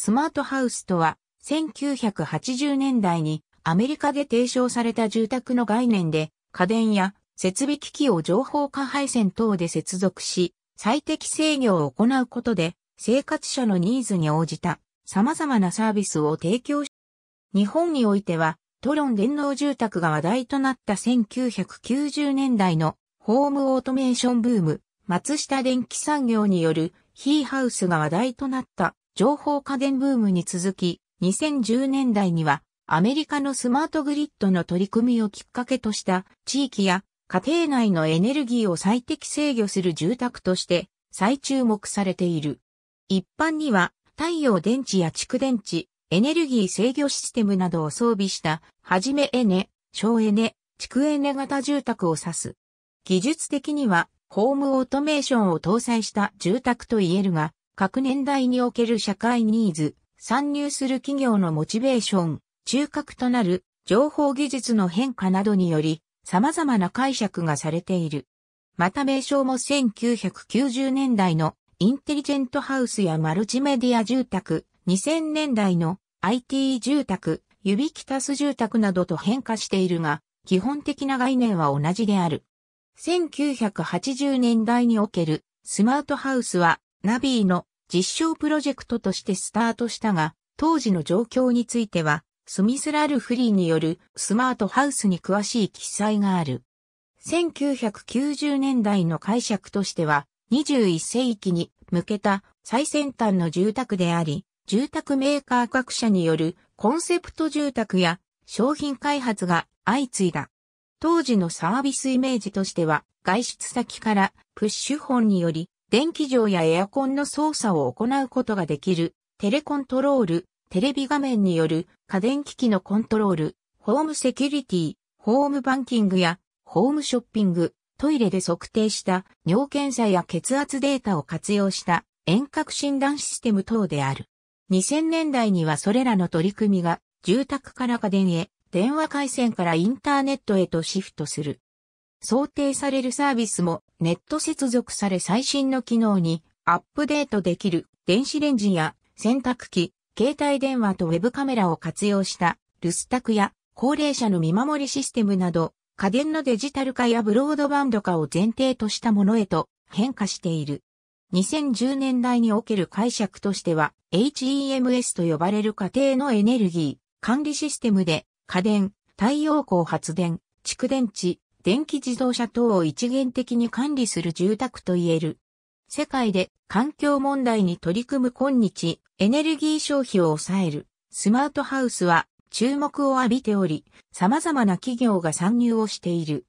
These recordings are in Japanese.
スマートハウスとは、1980年代にアメリカで提唱された住宅の概念で、家電や設備機器を情報化配線等で接続し、最適制御を行うことで、生活者のニーズに応じた様々なサービスを提供し、日本においては、トロン電脳住宅が話題となった1990年代のホームオートメーションブーム、松下電気産業によるヒーハウスが話題となった情報家電ブームに続き、2010年代にはアメリカのスマートグリッドの取り組みをきっかけとした地域や家庭内のエネルギーを最適制御する住宅として再注目されている。一般には太陽電池や蓄電池、エネルギー制御システムなどを装備した、はじめエネ、省エネ、蓄エネ型住宅を指す。技術的には、ホームオートメーションを搭載した住宅と言えるが、各年代における社会ニーズ、参入する企業のモチベーション、中核となる情報技術の変化などにより様々な解釈がされている。また名称も1990年代のインテリジェントハウスやマルチメディア住宅、2000年代の IT 住宅、指キタス住宅などと変化しているが、基本的な概念は同じである。1980年代におけるスマートハウスはナビーの実証プロジェクトとしてスタートしたが、当時の状況については、スミス・ラルフリーによるスマートハウスに詳しい記載がある。1990年代の解釈としては、21世紀に向けた最先端の住宅であり、住宅メーカー各社によるコンセプト住宅や商品開発が相次いだ。当時のサービスイメージとしては、外出先からプッシュ本により電気錠やエアコンの操作を行うことができる、テレコントロール、テレビ画面による家電機器のコントロール、ホームセキュリティ、ホームバンキングやホームショッピング、トイレで測定した尿検査や血圧データを活用した遠隔診断システム等である。2000年代にはそれらの取り組みが住宅から家電へ、電話回線からインターネットへとシフトする。想定されるサービスもネット接続され最新の機能にアップデートできる電子レンジや洗濯機、携帯電話とウェブカメラを活用した留守宅や高齢者の見守りシステムなど家電のデジタル化やブロードバンド化を前提としたものへと変化している。2010年代における解釈としては HEMS と呼ばれる家庭のエネルギー管理システムで家電、太陽光発電、蓄電池、電気自動車等を一元的に管理する住宅と言える。世界で環境問題に取り組む今日、エネルギー消費を抑える、スマートハウスは注目を浴びており、様々な企業が参入をしている。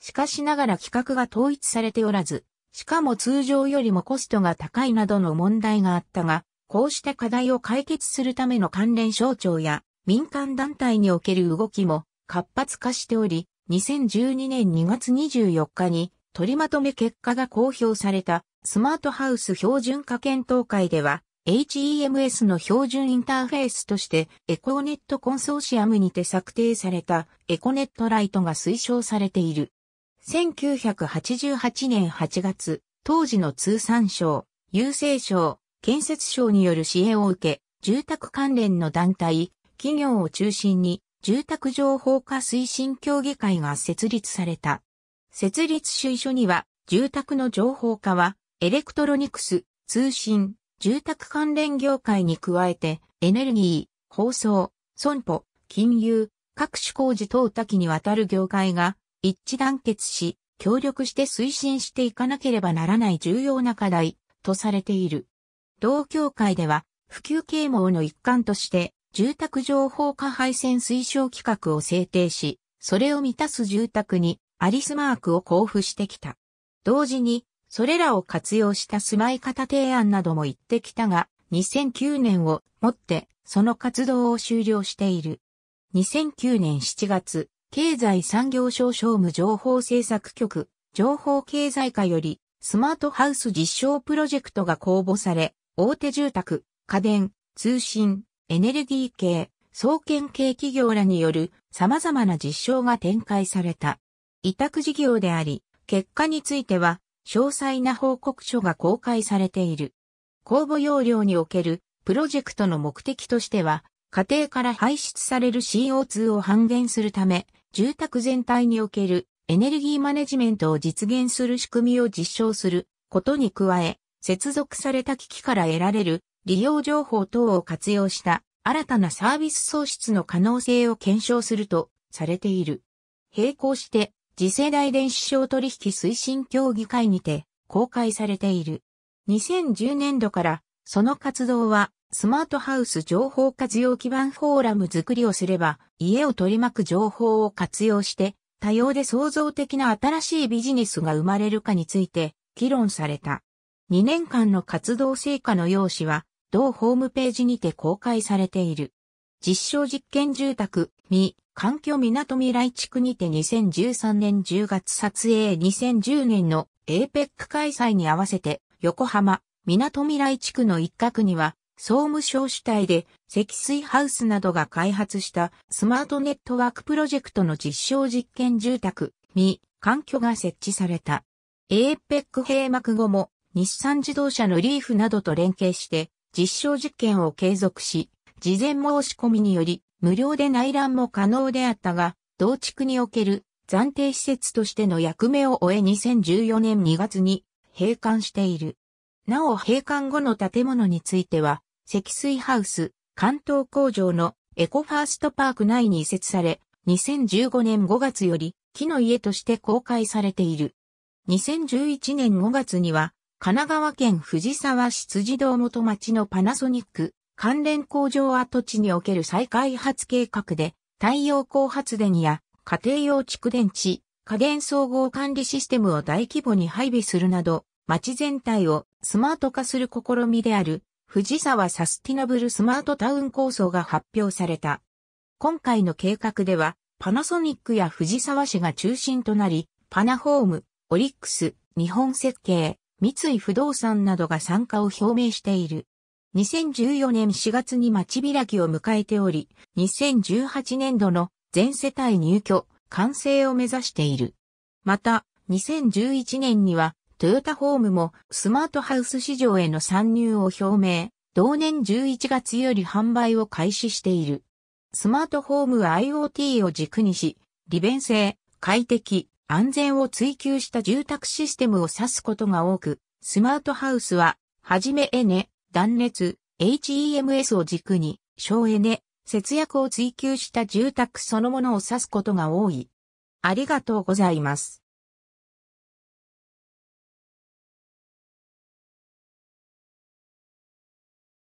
しかしながら規格が統一されておらず、しかも通常よりもコストが高いなどの問題があったが、こうした課題を解決するための関連省庁や民間団体における動きも活発化しており、2012年2月24日に取りまとめ結果が公表されたスマートハウス標準化検討会では HEMS の標準インターフェースとしてエコネットコンソーシアムにて策定されたエコネットライトが推奨されている。1988年8月、当時の通産省、郵政省、建設省による支援を受け、住宅関連の団体、企業を中心に住宅情報化推進協議会が設立された。設立主意書には、住宅の情報化は、エレクトロニクス、通信、住宅関連業界に加えて、エネルギー、放送、損保、金融、各種工事等多岐にわたる業界が一致団結し、協力して推進していかなければならない重要な課題とされている。同協会では、普及啓蒙の一環として、住宅情報化配線推奨規格を制定し、それを満たす住宅にアリスマークを交付してきた。同時に、それらを活用した住まい方提案なども言ってきたが、2009年をもってその活動を終了している。2009年7月、経済産業省商務情報政策局、情報経済課より、スマートハウス実証プロジェクトが公募され、大手住宅、家電、通信、エネルギー系、総研系企業らによる様々な実証が展開された。委託事業であり、結果については、詳細な報告書が公開されている。公募要領におけるプロジェクトの目的としては、家庭から排出される CO2 を半減するため、住宅全体におけるエネルギーマネジメントを実現する仕組みを実証することに加え、接続された機器から得られる利用情報等を活用した新たなサービス創出の可能性を検証するとされている。並行して、次世代電子商取引推進協議会にて公開されている。2010年度からその活動はスマートハウス情報活用基盤フォーラム作りをすれば家を取り巻く情報を活用して多様で創造的な新しいビジネスが生まれるかについて議論された。2年間の活動成果の要旨は同ホームページにて公開されている。実証実験住宅、未、環境港未来地区にて2013年10月撮影2010年の APEC 開催に合わせて横浜、港未来地区の一角には総務省主体で積水ハウスなどが開発したスマートネットワークプロジェクトの実証実験住宅、未、環境が設置された。APEC 閉幕後も日産自動車のリーフなどと連携して実証実験を継続し、事前申し込みにより無料で内覧も可能であったが、同地区における暫定施設としての役目を終え2014年2月に閉館している。なお閉館後の建物については、積水ハウス、関東工場のエコファーストパーク内に移設され、2015年5月より木の家として公開されている。2011年5月には神奈川県藤沢市辻堂元町のパナソニック関連工場跡地における再開発計画で太陽光発電や家庭用蓄電池、家電総合管理システムを大規模に配備するなど、街全体をスマート化する試みである、藤沢サスティナブルスマートタウン構想が発表された。今回の計画では、パナソニックや藤沢市が中心となり、パナホーム、オリックス、日本設計、三井不動産などが参加を表明している。2014年4月に町開きを迎えており、2018年度の全世帯入居、完成を目指している。また、2011年には、トヨタホームもスマートハウス市場への参入を表明、同年11月より販売を開始している。スマートホームは IoT を軸にし、利便性、快適、安全を追求した住宅システムを指すことが多く、スマートハウスは、はじめエネ、断熱、HEMS を軸に、省エネ、節約を追求した住宅そのものを指すことが多い。ありがとうございます。